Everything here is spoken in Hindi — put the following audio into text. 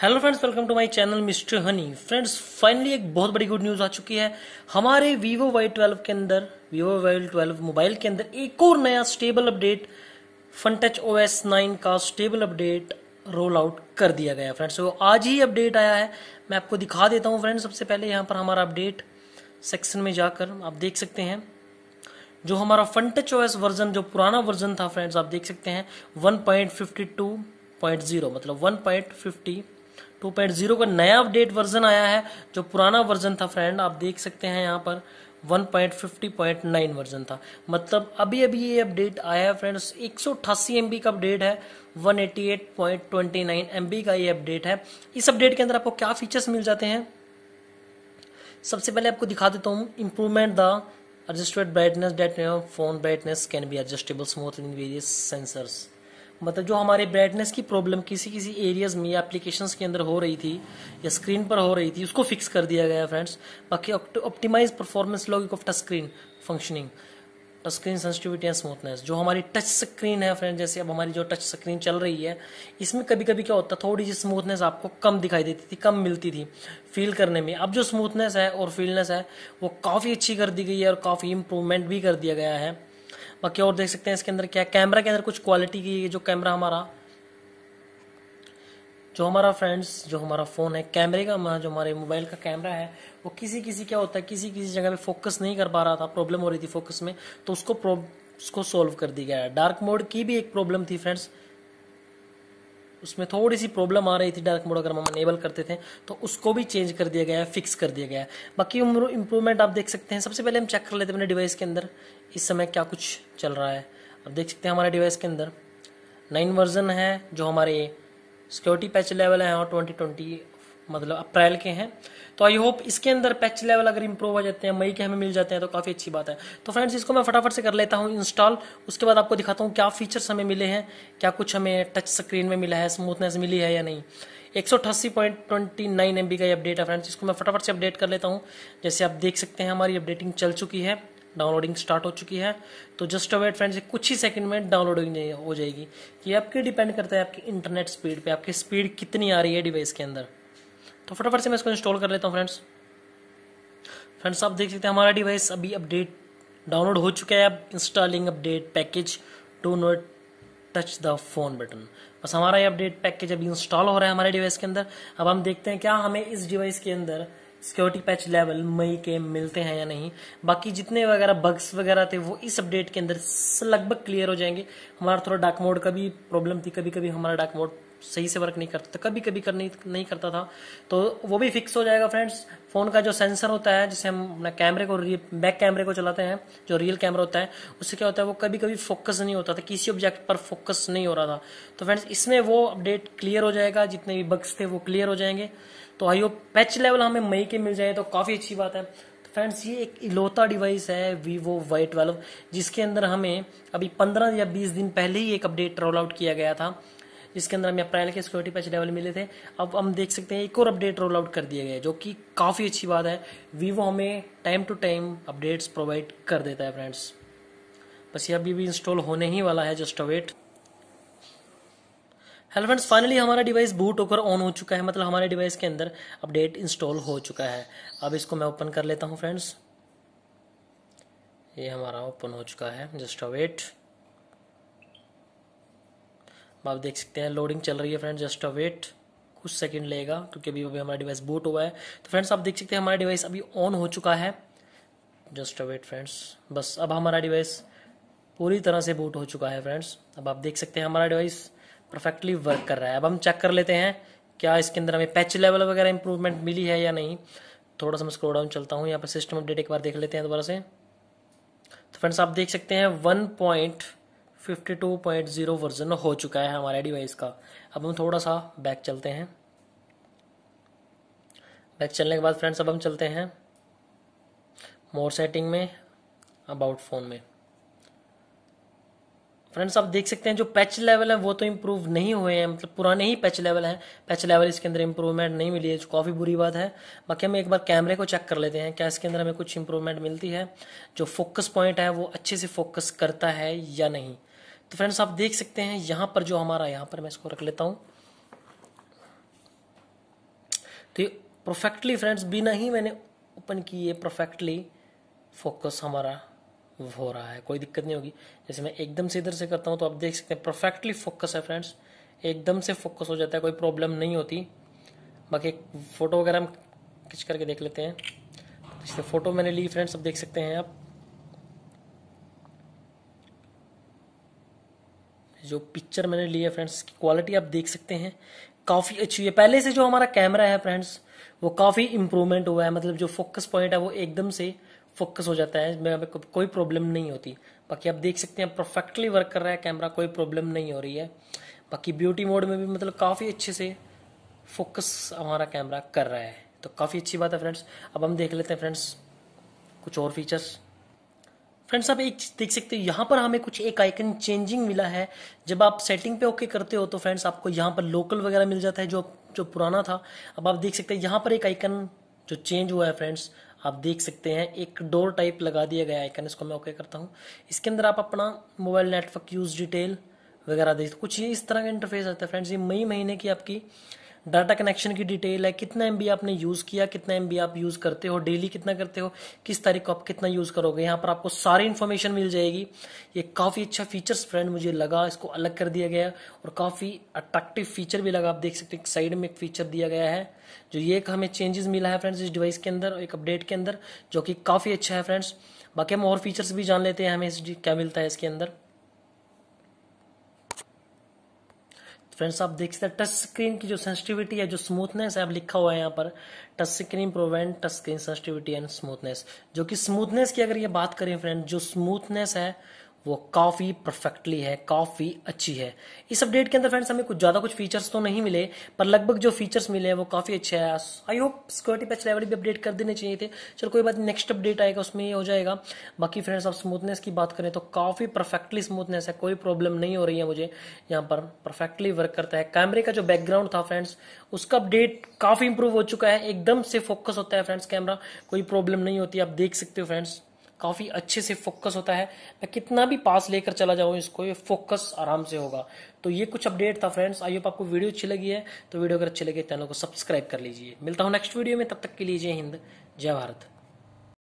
hello friends welcome to my channel mister Honey friends finally एक बहुत बड़ी गुड न्यूज़ आ चुकी है हमारे वीवो वाई ट्वेल्व के अंदर वीवो वाई ट्वेल्व मोबाइल के अंदर एक और नया stable update Funtouch O S nine का स्टेबल अपडेट रोल आउट कर दिया गया फ्रेंड्स तो आज ही अपडेट आया है मैं आपको दिखा देता हूँ फ्रेंड्स सबसे पहले यहाँ पर हमारा अपडेट सेक्शन में जाकर आप देख सकते हैं जो हमारा फनटच ओ वर्जन जो पुराना वर्जन था फ्रेंड्स आप देख सकते हैं वन मतलब वन टू पॉइंट जीरो का नया अपडेट वर्जन आया है जो पुराना वर्जन था फ्रेंड आप देख सकते हैं यहाँ पर 1.50.9 वर्जन था मतलब अभी अभी ये अपडेट आया है फ्रेंड्स एक सौ का अपडेट है 188.29 एमबी का ये अपडेट है इस अपडेट के अंदर आपको क्या फीचर्स मिल जाते हैं सबसे पहले आपको दिखा देता हूँ improvement the adjusted brightness that phone brightness can be adjustable smooth in various sensors मतलब जो हमारे ब्राइटनेस की प्रॉब्लम किसी किसी एरियाज में या एप्लीकेशंस के अंदर हो रही थी या स्क्रीन पर हो रही थी उसको फिक्स कर दिया गया फ्रेंड्स बाकी optimise performance logic of touch screen functioning touch screen sensitivity and smoothness जो हमारी टच स्क्रीन है फ्रेंड जैसे अब हमारी जो टच स्क्रीन चल रही है इसमें कभी कभी क्या होता थोड़ी सी स्मूथनेस आपको कम दिखाई देती थी कम मिलती थी फील करने में अब जो स्मूथनेस है और फीलनेस है वो काफ़ी अच्छी कर दी गई है और काफ़ी इम्प्रूवमेंट भी कर दिया गया है बाकी और देख सकते हैं इसके अंदर क्या कैमरा के अंदर कुछ क्वालिटी की जो कैमरा हमारा जो हमारा फ्रेंड्स जो हमारा फ़ोन है कैमरे का जो हमारे मोबाइल का कैमरा है वो किसी किसी क्या होता है किसी किसी जगह पे फोकस नहीं कर पा रहा था प्रॉब्लम हो रही थी फोकस में तो उसको उसको सॉल्व कर दिया गया डार्क मोड की भी एक प्रॉब्लम थी फ्रेंड्स उसमें थोड़ी सी प्रॉब्लम आ रही थी डार्क मोड अगर हम अनेबल करते थे तो उसको भी चेंज कर दिया गया है फिक्स कर दिया गया है बाकी इम्प्रूवमेंट आप देख सकते हैं सबसे पहले हम चेक कर लेते हैं अपने डिवाइस के अंदर इस समय क्या कुछ चल रहा है आप देख सकते हैं हमारे डिवाइस के अंदर नाइन वर्जन है जो हमारे सिक्योरिटी पैच लेवल है और ट्वेंटी ट्वेंटी मतलब अप्रैल के हैं तो आई होप इसके अंदर पैच लेवल अगर इंप्रूव हो जाते हैं मई के हमें मिल जाते हैं तो काफ़ी अच्छी बात है तो फ्रेंड्स इसको मैं फटाफट से कर लेता हूँ इंस्टॉल उसके बाद आपको दिखाता हूँ क्या फीचर्स हमें मिले हैं क्या कुछ हमें टच स्क्रीन में मिला है स्मूथनेस मिली है या नहीं एक सौ अट्ठासी point twenty nine M B का अपडेट है फ्रेंड्स इसको मैं फटाफट से अपडेट कर लेता हूँ जैसे आप देख सकते हैं हमारी अपडेटिंग चल चुकी है डाउनलोडिंग स्टार्ट हो चुकी है तो जस्ट अवेट फ्रेंड्स कुछ ही सेकंड में डाउनलोडिंग हो जाएगी ये आपके डिपेंड करता है आपकी इंटरनेट स्पीड पे आपकी स्पीड कितनी आ रही है डिवाइस के अंदर तो फटाफट से मैं इसको इंस्टॉल कर लेता हूँ फ्रेंड्स फ्रेंड्स आप देख सकते हैं हमारा डिवाइस अभी अपडेट डाउनलोड हो चुका है अब installing update package to note touch the phone button बस हमारा ये अपडेट पैकेज अभी इंस्टॉल हो रहा है हमारे डिवाइस के अंदर अब हम देखते हैं क्या हमें इस डिवाइस के अंदर सिक्योरिटी पैच लेवल मई के मिलते हैं या नहीं बाकी जितने वगैरह बग्स वगैरह थे वो इस अपडेट के अंदर लगभग क्लियर हो जाएंगे हमारा थोड़ा डार्क मोड का भी प्रॉब्लम थी कभी कभी हमारा डार्क मोड सही से वर्क नहीं करता था कभी कभी कर नहीं, नहीं करता था तो वो भी फिक्स हो जाएगा फ्रेंड्स फ़ोन का जो सेंसर होता है जिसे हम अपना कैमरे को बैक कैमरे को चलाते हैं जो रियल कैमरा होता है उससे क्या होता है वो कभी कभी फोकस नहीं होता था किसी ऑब्जेक्ट पर फोकस नहीं हो रहा था तो फ्रेंड्स इसमें वो अपडेट क्लियर हो जाएगा जितने भी बग्स थे वो क्लियर हो जाएंगे तो आई होप पैच लेवल हमें मई के मिल जाए तो काफ़ी अच्छी बात है फ्रेंड्स तो ये एक इलोता डिवाइस है वीवो वाई ट्वेल्व जिसके अंदर हमें अभी पंद्रह या बीस दिन पहले ही एक अपडेट रोल आउट किया गया था जिसके अंदर हमें अप्रैल के सिक्योरिटी पैच लेवल मिले थे अब हम देख सकते हैं एक और अपडेट रोल आउट कर दिए गए जो कि काफ़ी अच्छी बात है वीवो हमें time to time updates provide कर देता है फ्रेंड्स बस ये अभी भी इंस्टॉल होने ही वाला है just await hello friends finally हमारा डिवाइस बूट होकर ऑन हो चुका है मतलब हमारे डिवाइस के अंदर अपडेट इंस्टॉल हो चुका है अब इसको मैं ओपन कर लेता हूँ फ्रेंड्स ये हमारा ओपन हो चुका है जस्ट अवेट आप देख सकते हैं लोडिंग चल रही है फ्रेंड जस्ट अ वेट कुछ सेकंड लेगा क्योंकि अभी अभी हमारा डिवाइस बूट हुआ है तो फ्रेंड्स आप देख सकते हैं हमारा डिवाइस अभी ऑन हो चुका है जस्ट अ वेट फ्रेंड्स बस अब हमारा डिवाइस पूरी तरह से बूट हो चुका है फ्रेंड्स अब आप देख सकते हैं हमारा डिवाइस परफेक्टली वर्क कर रहा है अब हम चेक कर लेते हैं क्या इसके अंदर हमें पैच लेवल वगैरह इंप्रूवमेंट मिली है या नहीं थोड़ा सा मैं स्क्रो डाउन चलता हूँ यहाँ पर सिस्टम अपडेट एक बार देख लेते हैं दोबारा से तो फ्रेंड्स आप देख सकते हैं वन पॉइंट 52.0 वर्जन हो चुका है हमारे डिवाइस का अब हम थोड़ा सा बैक चलते हैं बैक चलने के बाद फ्रेंड्स अब हम चलते हैं मोर सेटिंग में अबाउट फोन में फ्रेंड्स आप देख सकते हैं जो पैच लेवल है वो तो इम्प्रूव नहीं हुए हैं मतलब पुराने ही पैच लेवल हैं पैच लेवल इसके अंदर इम्प्रूवमेंट नहीं मिली है जो काफ़ी बुरी बात है बाकी हम एक बार कैमरे को चेक कर लेते हैं क्या इसके अंदर हमें कुछ इम्प्रूवमेंट मिलती है जो फोकस पॉइंट है वो अच्छे से फोकस करता है या नहीं तो फ्रेंड्स आप देख सकते हैं यहां पर जो हमारा यहाँ पर मैं इसको रख लेता हूँ तो परफेक्टली फ्रेंड्स बिना ही मैंने ओपन किए परफेक्टली फोकस हमारा हो रहा है कोई दिक्कत नहीं होगी जैसे मैं एकदम से इधर से करता हूँ तो आप देख सकते हैं परफेक्टली फोकस है फ्रेंड्स एकदम से फोकस हो जाता है कोई प्रॉब्लम नहीं होती बाकी फोटो वगैरह हम खिंच करके देख लेते हैं तो इसलिए फोटो मैंने ली फ्रेंड्स अब देख सकते हैं आप जो पिक्चर मैंने ली है फ्रेंड्स की क्वालिटी आप देख सकते हैं काफ़ी अच्छी है पहले से जो हमारा कैमरा है फ्रेंड्स वो काफ़ी इम्प्रूवमेंट हुआ है मतलब जो फोकस पॉइंट है वो एकदम से फोकस हो जाता है मैं को, कोई प्रॉब्लम नहीं होती बाकी आप देख सकते हैं परफेक्टली वर्क कर रहा है कैमरा कोई प्रॉब्लम नहीं हो रही है बाकी ब्यूटी मोड में भी मतलब काफ़ी अच्छे से फोकस हमारा कैमरा कर रहा है तो काफ़ी अच्छी बात है फ्रेंड्स अब हम देख लेते हैं फ्रेंड्स कुछ और फीचर्स फ्रेंड्स आप एक देख सकते हो यहाँ पर हमें कुछ एक आइकन चेंजिंग मिला है जब आप सेटिंग पे ओके करते हो तो फ्रेंड्स आपको यहाँ पर लोकल वगैरह मिल जाता है जो जो पुराना था अब आप देख सकते हैं यहाँ पर एक आइकन जो चेंज हुआ है फ्रेंड्स आप देख सकते हैं एक डोर टाइप लगा दिया गया आइकन इसको मैं ओके करता हूँ इसके अंदर आप अपना मोबाइल नेटवर्क यूज डिटेल वगैरह देख कुछ ये इस तरह का इंटरफेस आता है फ्रेंड्स ये मई महीने की आपकी डाटा कनेक्शन की डिटेल है कितना एम आपने यूज़ किया कितना एम आप यूज़ करते हो डेली कितना करते हो किस तारीख को आप कितना यूज़ करोगे यहाँ पर आपको सारी इन्फॉर्मेशन मिल जाएगी ये काफ़ी अच्छा फीचर्स फ्रेंड मुझे लगा इसको अलग कर दिया गया और काफ़ी अट्रैक्टिव फीचर भी लगा आप देख सकते हैं साइड में एक फीचर दिया गया है जो ये हमें चेंजेस मिला है फ्रेंड्स इस डिवाइस के अंदर एक अपडेट के अंदर जो कि काफ़ी अच्छा है फ्रेंड्स बाकी हम और फीचर्स भी जान लेते हैं हमें क्या मिलता है इसके अंदर फ्रेंड्स आप देख सकते हैं टच स्क्रीन की जो सेंसिटिविटी है जो स्मूथनेस है अब लिखा हुआ है यहाँ पर टच स्क्रीन प्रोवेंट touch screen sensitivity and smoothness जो कि स्मूथनेस की अगर ये बात करें फ्रेंड जो स्मूथनेस है वो काफ़ी परफेक्टली है काफ़ी अच्छी है इस अपडेट के अंदर फ्रेंड्स हमें कुछ ज़्यादा कुछ फीचर्स तो नहीं मिले पर लगभग जो फीचर्स मिले हैं वो काफ़ी अच्छे है I hope security patch level भी अपडेट कर देने चाहिए थे चलो कोई बात नेक्स्ट अपडेट आएगा उसमें ये हो जाएगा बाकी फ्रेंड्स आप स्मूथनेस की बात करें तो काफ़ी परफेक्टली स्मूथनेस है कोई प्रॉब्लम नहीं हो रही है मुझे यहाँ पर परफेक्टली वर्क करता है कैमरे का जो बैकग्राउंड था फ्रेंड्स उसका अपडेट काफ़ी इंप्रूव हो चुका है एकदम से फोकस होता है फ्रेंड्स कैमरा कोई प्रॉब्लम नहीं होती आप देख सकते हो फ्रेंड्स काफ़ी अच्छे से फोकस होता है मैं कितना भी पास लेकर चला जाऊं इसको ये फोकस आराम से होगा तो ये कुछ अपडेट था फ्रेंड्स आई होप आपको वीडियो अच्छी लगी है तो वीडियो अगर अच्छी लगी चैनल को सब्सक्राइब कर लीजिए मिलता हूं नेक्स्ट वीडियो में तब तक के लिए जय हिंद जय भारत